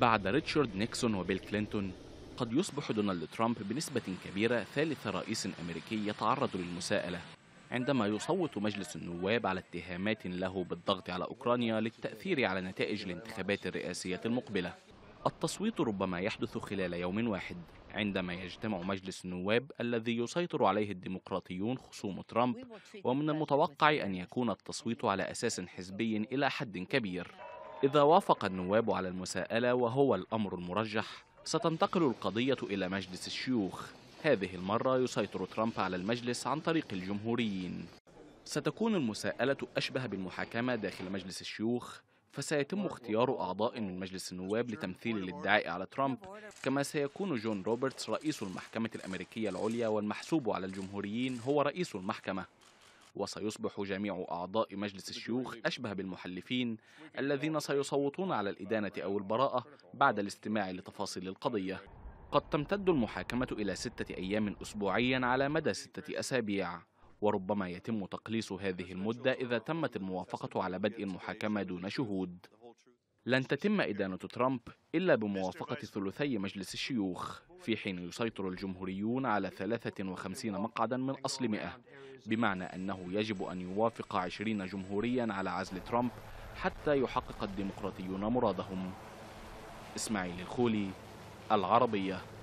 بعد ريتشارد نيكسون وبيل كلينتون قد يصبح دونالد ترامب بنسبة كبيرة ثالث رئيس أمريكي يتعرض للمساءلة عندما يصوت مجلس النواب على اتهامات له بالضغط على أوكرانيا للتأثير على نتائج الانتخابات الرئاسية المقبلة التصويت ربما يحدث خلال يوم واحد عندما يجتمع مجلس النواب الذي يسيطر عليه الديمقراطيون خصوم ترامب ومن المتوقع أن يكون التصويت على أساس حزبي إلى حد كبير إذا وافق النواب على المساءلة وهو الأمر المرجح ستنتقل القضية إلى مجلس الشيوخ هذه المرة يسيطر ترامب على المجلس عن طريق الجمهوريين ستكون المساءلة أشبه بالمحاكمة داخل مجلس الشيوخ فسيتم اختيار أعضاء من مجلس النواب لتمثيل الادعاء على ترامب كما سيكون جون روبرتس رئيس المحكمة الأمريكية العليا والمحسوب على الجمهوريين هو رئيس المحكمة وسيصبح جميع أعضاء مجلس الشيوخ أشبه بالمحلفين الذين سيصوتون على الإدانة أو البراءة بعد الاستماع لتفاصيل القضية قد تمتد المحاكمة إلى ستة أيام أسبوعيا على مدى ستة أسابيع وربما يتم تقليص هذه المدة إذا تمت الموافقة على بدء المحاكمة دون شهود لن تتم إدانة ترامب إلا بموافقة ثلثي مجلس الشيوخ في حين يسيطر الجمهوريون على 53 مقعدا من أصل 100 بمعنى أنه يجب أن يوافق 20 جمهوريا على عزل ترامب حتى يحقق الديمقراطيون مرادهم إسماعيل الخولي العربية